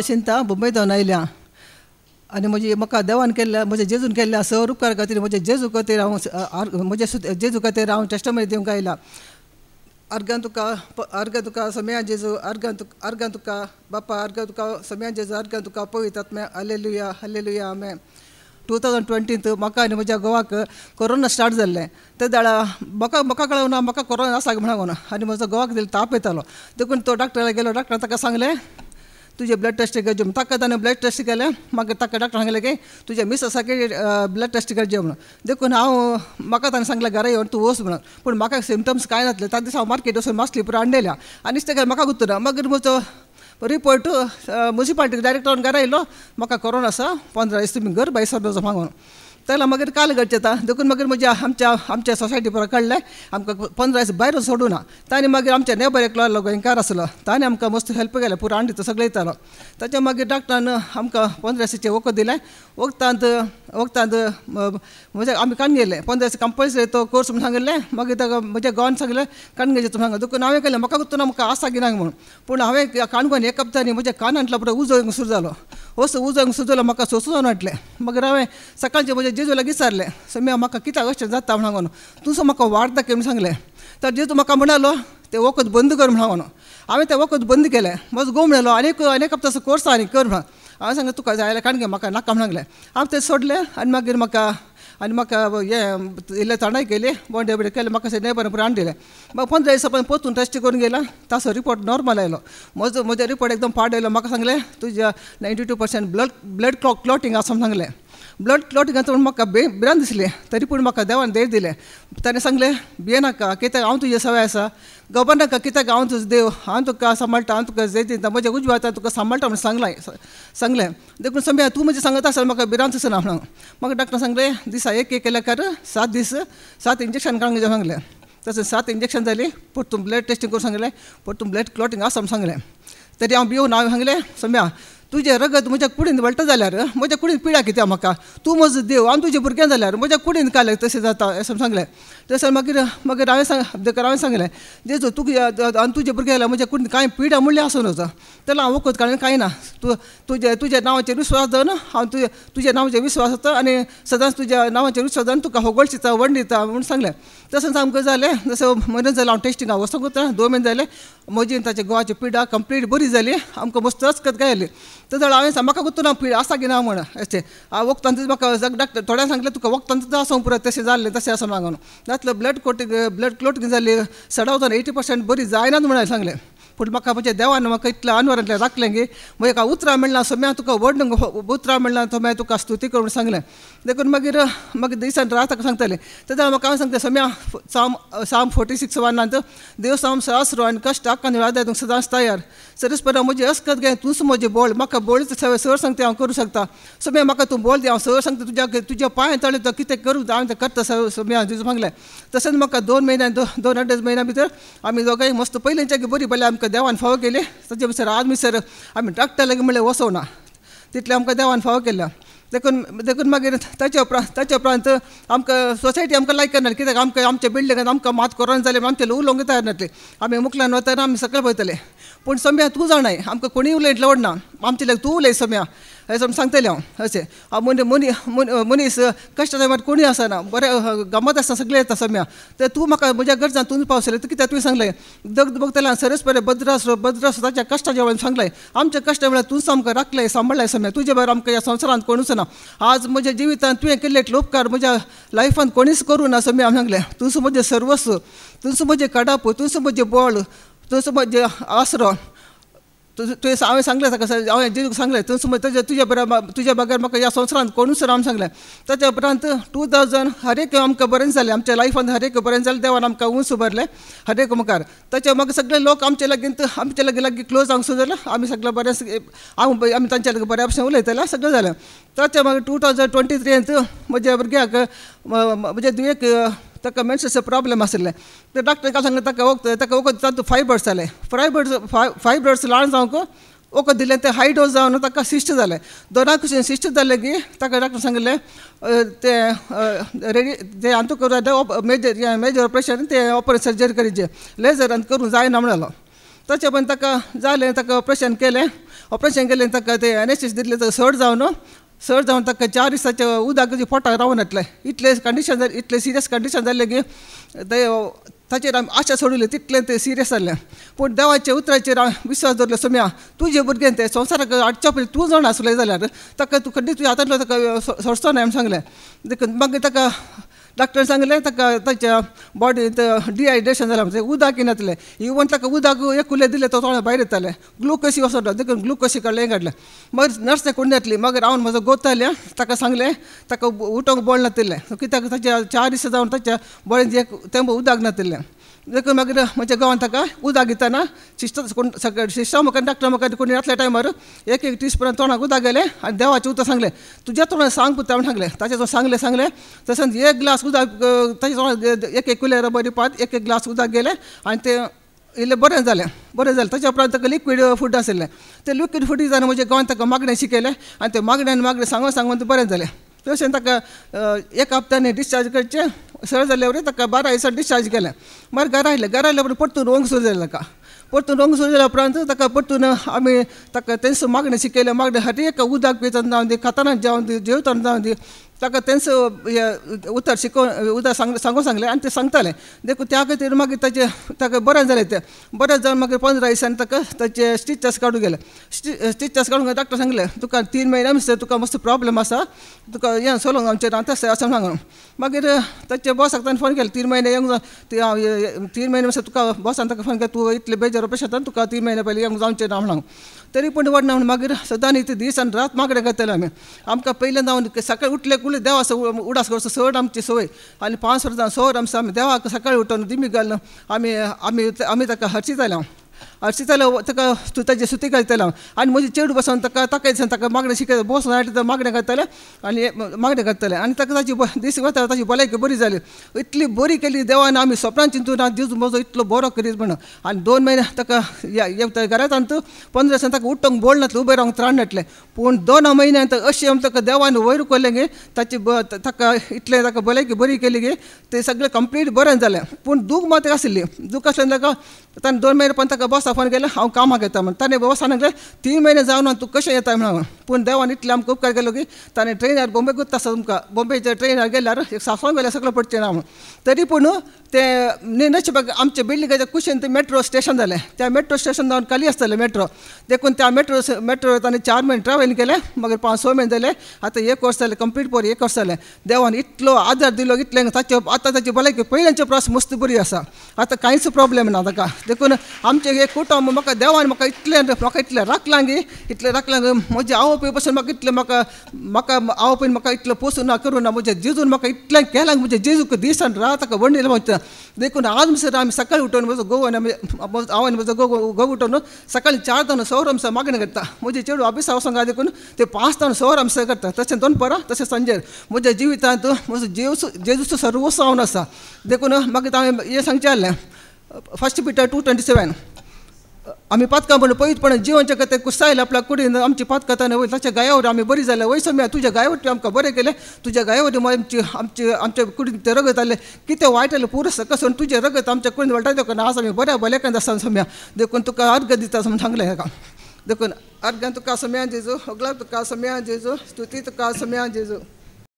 जशिंता मुंबईत धांवन आयल्या आनी म्हजी म्हाका देवान केल्ल्या म्हज्या जेजून केल्ल्या स उपकार खातीर म्हजे जेजू खातीर हांव म्हज्या जेजू खातीर हांव टेस्टमरी दिवंक आयलां अर्घ्यान तुका अर्घ्या तुका समेया जेजू अर्घ्यान तुका अर्गां तुका बापा अर्घ्या तुका समेया जेजू अर्घ्यान तुका हल्ले लुया हालेलुया हालेलुया आमे टू थावजंड ट्वेंटींत म्हाका आनी म्हज्या गोवाक कोरोना स्टार्ट जाल्लें ते दळा म्हाका म्हाका कळूं ना म्हाका कोरोना आसा म्हणून आनी म्हजो म्हणजे गोवाक दिलो ताप येतालो देखून तो डॉक्टरा गेलो डॉक्टर ताका सांगलें तुझे ब्लड टेस्ट कर जम तक ताणें ब्लड टेस्ट केलें मग ताका डॉक्टर सांगले की तुज्या असा की ब्लड टेस्ट कर जेवण देखून हांव म्हाका ताणें सांगलें घरा येवन तूं वस म्हणून पूण म्हाका सिमटम्स कांय नासले त्या दिसा हांव मार्केट वचून मात स्लिपर हाडलेल्या आनी तेका म्हाका गुत्तुना मागीर म्हजो रिपोर्ट म्युन्सिपाल्टी डायरेक्टर घरा येयलो म्हाका कोरोना आसा पंदरा दीस तुमी घर भायर सरलो मागून तेला मागीर काल घडचें देखून मागीर म्हज्या आमच्या आमच्या सोसायटी पुरो कळ्ळें आमकां पंद्रास सोडू ना त्याने मागीर आमच्या नेबर एकलो गोंयकार आसलो ताणें आमकां मस्त हेल्प केलें पुरो तर सगळे येतालो ताच्या मागीर डॉक्टरान आमकां पंद्राशेचें वखद दिलें वखदांत वखदांत म्हज्या म्हणजे आमी काणगेलें पंद्रास कंपल्सरी तो कोर्स म्हूण सांगिल्लें मागीर म्हणजे म्हज्या गांवान सांगलें गेले तुम्ही सांगा देखून हांवें केलें म्हाका तुला म्हाका आसा गिनाक म्हणून पूण हांवें काणकोण एक हप्त्यानी म्हज्या कानांतलो पुरो उजो सुरू जालो ಹೊಸು ಉಜಂಗ್ म्हाका ಮಕ್ಕ जावन ಅಟ್ಲೆ मग हांवें सकाळचे म्हजे जेजू लागीं विचारले सो मी म्हाका कित्याक अशें जाता म्हणून तुजो म्हाका वाडता केली सांगलें तर जेजू म्हाका म्हणलो ते वखद बंद कर म्हणून हांवें ते वखद बंद केलें म्हजो गोव म्हणलो आनीक आनीक तसो कोर्स आनी कर म्हणून हांवें सांगलें तुका जाय जाल्यार कारण म्हाका नाका म्हणलें हांव ते सोडलें आनी मागीर म्हाका आणि म्हाका हें इल्लें थंडाय केली बॉन डेबिट केलें म्हाका अशें नेबरान पुराण म्हाका पंदरा दिसा पोचून पोतून टेस्ट करून गेला तसं रिपोर्ट नॉर्मल आयलो म्हजो म्हजो रिपोर्ट एकदम पाड आयलो म्हाका सांगलें तुज्या ninety two percent blood blood क्लॉ क्लॉटिंग असं सांगलें ब्लड क्लॉट घालता म्हणून म्हाका बे भिरान दिसले तरी पूण म्हाका देवान देव दिले ताणें सांगलें भिये नाका कित्याक हांव तुजे सवय आसा गबर नाका कित्याक हांव तुजो देव हांव तुका सांबाळटा हांव तुका धैर्य दिता म्हज्या उजवा आतां तुका सांबाळटा म्हणून सांगलां सांगलें देखून समया तूं म्हजें सांगता आसतना म्हाका भिरांत दिसना म्हणून म्हाका डॉक्टर सांगलें दिसा एक एक केल्या कर सात दीस सात इंजेक्शन काडूंक जाय सांगलें तशें सात इंजेक्शन जालीं परतून ब्लड टेस्टींग करून सांगलें परतून ब्लड क्लॉटींग आसा म्हणून सांगलें तरी हांव भिवून हांवें सांगलें सोम्या तुझे रगत म्हज्या कुडीन वळटा जाल्यार म्हज्या कुडीन पिडा कित्या म्हाका तूं म्हजो देव आनी तुजें भुरगें जाल्यार म्हज्या कुडीन काल तशें जाता अशें सांगलें तशें मागीर मागीर हांवें सांग हांवें सांगलें जेजो तुका आनी तुजें भुरगें जाल्यार म्हज्या कुडीन कांय पिडा म्हणलें आसूं नजो तेन्ना हांव वखद काडलें कांय ना तूं तुजे तुज्या नांवाचेर विश्वास दवर हांव तुजे तुज्या नांवाचेर विश्वास जाता आनी सदांच तुज्या नांवाचेर विश्वास जावन तुका होगोळ चिता वण दिता म्हूण सांगलें तसो सामकें जालें जसो म्हयनो जालो हांव टेस्टिंगाक वसोंकूच दोन म्हयने जाले मोजीन ताचे गोवाचे पिडा कंप्लीट बरी जाली आमकां मस्त रचकत गायली तर जाल्यार हांवें म्हाका गोतू ना पिडा आसा की ना म्हण अशें हांव वखदांचो म्हाका डॉक्टर थोड्यांक सांगलें तुका वखदांचो आसूं पुरो तशें जाल्लें तशें आसा मागून जातलो ब्लड क्लोट ब्लड क्लोट जाल्ली सडावताना एटी पर्संट बरी जायनात हांवें सांगलें पूण म्हाका म्हज्या देवान म्हाका इतलें अनवरांतलें राखलें की म्हाका उतरां मेळना सो तुका व्हड उतरां मेळना तो मागीर तुका स्तुती करून सांगलें देखून मागीर म्हाका दिसान रात ताका सांगतालें तेन्ना म्हाका हांव सांगता सोम्या साम साम फोर्टी सिक्स वनांत देव साम सहस्रो आनी कश्टाक आनी वाद्या तुका सदांच तयार सरस परत म्हजी अस्कत घे तूंच म्हजे बोल म्हाका बोळ सर सांगता हांव करूं शकता सोम्या म्हाका तूं बोल दी हांव सर सांगता तुज्या तुज्या पांय तळी तो कितें करूं हांव तें करता सोम्या तुजें सांगलें तशेंच म्हाका दोन म्हयन्यान दोन अडेज म्हयन्या भितर आमी दोगांय मस्त पयलींच्या बरी बरें आमकां आमकां देवान फावो केले ताचे भितर आदमी सर आमी धाकटे लेगीत म्हणल्यार ना तितलें आमकां देवान फावो केला देखून देखून मागीर ताचे उपरांत ताचे उपरांत आमकां सोसायटी आमकां लायक करनाली कित्याक आमकां आमच्या बिल्डिंगांत आमकां मात करून जालें आमचे उलोवंक तयार नासले आमी मुखल्यान वतना आमी सकयल पळयतले पूण सम्या तूं जाणाय आमकां कोणीय उलयतलो ना आमचे लेगीत तूं उलय सम्या समज सांगतलें हांव अशें हांव मनीस मनीस मनीस कश्टा टायमार कोणी आसना बरें गमत आसता सगळे येता सम्या तर तूं म्हाका म्हज्या गरजान तुमी तर कित्याक तुवें सांगलें दग बघतलें सरस बरें बद्रास बद्रास स्वताच्या कश्टाच्या वेळान सांगलें आमच्या कश्टा वेळार तूं आमकां राखलें सांबाळलें सम्या तुजे भायर आमकां ह्या संवसारांत कोणूच ना आज म्हज्या जिवितान तुवें केल्ले लोपकार म्हज्या लायफान कोणीच करूं ना सम्या हांवें सांगलें तुजो म्हजें सर्वस्व तुजो म्हजें कडापू तुजो म्हजें बळ तुजो म्हजें आसरो तुवें हांवें सांगलें ताका हांवें हेजे सांगलें तूं समज तुज्या तुज्या बरोबर तुज्या बगर म्हाका ह्या संवसारांत कोणूच सर हांव सांगलें ताच्या उपरांत टू थावजंड हर एक आमकां बरें जालें आमच्या लायफान हर एक बरें जालें देवान आमकां उंच उबरलें हर एक मुखार ताच्या म्हाका सगळे लोक आमचे लागीं आमचे लागीं लागीं क्लोज जावंक सुरू जालें आमी सगळें बरें हांव आमी तांच्या लागीं बऱ्या भशेन उलयतालें सगळें जालें ताच्या म्हाका टू थावजंड ट्वेंटी थ्रींत म्हज्या भुरग्याक म्हज्या दुयेक ता म प्रॉब्लम असले तर डॉक्टरांना सांगितलं तो त्याला वकोद तू फायबर्स आले फायबर्स फायबर्स लांब जाऊन ओक दिले ते हाय डोस जाऊ न शिष्ट झाले दोना कुशन शिष्ट झाले की ता डॉक्टर सांगले ते रेडी ते ऑपरेशन ते ऑपरेशन सर्जरी करीचे लेजर करू म्हणलो तचे पण ताकद झाले त ऑपरेशन केले ऑपरेशन केले ते तीस दिले तर सोड जाऊ न सर जावन ताका चार दिसाचे उदक पोटा रावन येतलें इतले कंडिशन जाले इतले सिरियस कंडिशन जाल्लें की ते ताचेर आमी आशा सोडिल्ली तितलें तें सिरियस जाल्लें पूण देवाचे उतराचेर विश्वास दवरलो सोम्या तुजे भुरगें ते संवसाराक हाडच्या पयलीं तूं जाण आसलें जाल्यार ताका तूं खंडी तुवें आतांतलो ताका सोडचो ना हांवें सांगलें मागीर ताका डॉक्टर सांगलें ताका ताच्या बॉडी डिहायड्रेशन झालं म्हणजे उदक येणारले इवन ताका उदक एक उलें दिलें तो तोंडा बाहेर येतालें ग्लुकोसी वसोटा देखून ग्लुकोसी काढले हें काडलें मागीर नर्स ते कोण येतली मग हांव माझं गोतालें ताका सांगले ताका उठोंक बोळ नातिल्ले कित्याक ताच्या चार दिसा जाऊन त्याच्या बॉडीन एक तेंब उदक नातिल्लें देखून मागीर म्हज्या गांवांत ताका उदक घेताना शिस्त कोण सगळे शिस्ता मुखार डॉक्टरा कोणी रातल्या टायमार एक एक टीस पर्यंत उदक गेलें आनी देवाचें उदक सांगलें तुज्या तोंडाक सांग पुता म्हण सांगलें ताचें जो सांगलें सांगलें एक ग्लास उदक ताच्या एक एक कुलेर एक एक ग्लास उदक गेलें आनी तें इल्लें बरें जालें बरें जालें ताच्या लिक्वीड फूड आशिल्लें तें लिक्वीड फूड जावन म्हज्या ताका मागणें शिकयलें आनी सांगून सांगून पेशंट ताका एक हप्त्यांनी डिस्चार्ज करचें सर जाल्यार ताका बारा दिसा डिस्चार्ज केलें मागीर घरा आयलें घरा आयल्या बरोबर परतून रोंग सुरू जालें ताका परतून रोंग सुरू जाल्या उपरांत ताका परतून आमी ताका तेंच मागणें शिकयलें मागणें हर एक उदक पिवचो जावं दी खाताना जावं दी जेवताना जावं दी ताका तेंच उतर शिकोवन उतर सांग सांगूंक सांगलें आनी ते सांगतालें देखून त्या खातीर मागीर ताचे ताका बरें जालें तें बरें जावन मागीर पंदरा दिसांनी ताका ताचे स्टिचस काडून गेले स्टि स्टिचस काडून डॉक्टर सांगलें तुका तीन म्हयन्या भितर तुका मस्त प्रॉब्लम आसा तुका हें सोलो आमचे रांत असं सांगून मागीर ताचे बॉसाक ताणें फोन केलो तीन म्हयने येवंक हांव तीन म्हयने मातसो तुका बॉसान ताका फोन केलो तूं इतले बेजार ऑपरेशन तुका तीन म्हयने पयलीं येवंक जावचें ना म्हणून तरी पूण वडना म्हण मागीर सदां न्ही दीस रात मागडे घातले आमी आमकां पयल्यान हांव सकाळी उठले कुले देवा उडास करचो सड आमची सोय आनी पांच वर्सां सोर आमचो आमी देवाक सकाळी उठोन दिमी घालून आमी आमी आमी ताका हर्शीत शिकतालो ताका ताजे सुती घालतालो आनी म्हजी चेडू बसोन ताका ताकयता ताका मागणें शिकयता बसोन हाडटा मागणे मागणें घालतालें आनी मागणें घालतालें आनी ताका ताची दीस वता ताची भलायकी बरी जाली इतली बरी केली देवान आमी सपनान चिंतून दिवस म्हजो इतलो बरो करीत म्हणून आनी दोन म्हयने ताका घरात आनी तूं पंदरा दिसान ताका उठोंक बोल नातलें उबें रावंक त्राण नाटलें पूण दोन म्हयन्यान अशें ताका देवान वयर केलें गे ताची ताका इतलें ताका भलायकी बरी केली गे तें सगळें कंप्लीट बरें जालें पूण दूख मात आसली दूख आसलें ताका ताणें दोन म्हयने पण ताका बस फोन गेलं हांव कामाक येता म्हण त्याने बॉस सांगितलं तीन महिने जाऊन तू कशें येता म्हणून ಪೂಣ इतले खूप ನಮ್ಮ गेलो की ತಾನೇ ट्रेन यार बॉम्बे गोत्ता आसा तुमकां बॉम्बेच्या ट्रेनार गेल्यार एक सासवान वेल्यार सगळं पडचें ना म्हणून तरी पण ते बघ आमच्या बिल्डिंगेच्या कुशन ते मेट्रो स्टेशन झाले त्या मेट्रो स्टेशन जावन खाली आसतालें मेट्रो देखून त्या मेट्रो मेट्रो ताणें चार महिने ट्रॅव्हल केले मागीर पांच स म्हयने जाले आतां एक वर्स झाले कंप्लीट पोर एक वर्ष झाले देवान इतलो आदार दिलो इतलें ताचे आतां ताची भलायकी पयल्यांची प्रॉस मस्त बरी असा आता काहीच प्रॉब्लेम ना ताका देखून आमचे एक कुटुंब म्हाका देवान म्हाका इतलें म्हाका इतले राखलां गी इतलें राखलां पासून म्हाका इतलें म्हाका म्हाका आवपयन म्हाका इतलो पोसूं ना करूं ना म्हज्या जेजून म्हाका इतलें केलां म्हज्या जेजूक दिसान आनी रात ताका वणिल्लें म्हजें देखून आज मिसर आमी सकाळीं उठोवन म्हजो गोव आनी हांवें म्हजो गोव गोव उठोवन सकाळीं चार तावन सौर आमचो मागणें करता म्हजे चेडू ऑफिसा वसोंक गाय देखून ते पांच तावन सौर आमचो करता तशें दोन परां तशें संजय म्हज्या जिवितांत म्हजो जेजू जेजूचो सर्वस्व आसा देखून म्हाका हांवें हें सांगचें आसलें फर्स्ट पिटर टू ट्वेंटी सेवेन आमी पातका म्हणून पळयत पण जिवनच्या कथा कुसायल आपल्या कुडीन आमची पातकथान वयता ताच्या गायावर आमी बरी जाल्या वयस म्या तुज्या गायावरती आमकां बरें केलें तुज्या गायावरी आमची आमचे आमच्या कुडीन ते रगत आले कितें वायट आलें पुरो सकसून तुजें रगत आमच्या कुडीन वळटा देखून आज आमी बऱ्या भलेकान आसा सम्या देखून तुका अर्घ दिता समोन सांगलें हेका देखून अर्घान तुका सम्या जेजू अगला तुका समया जेजू स्तुती तुका सम्या जेजू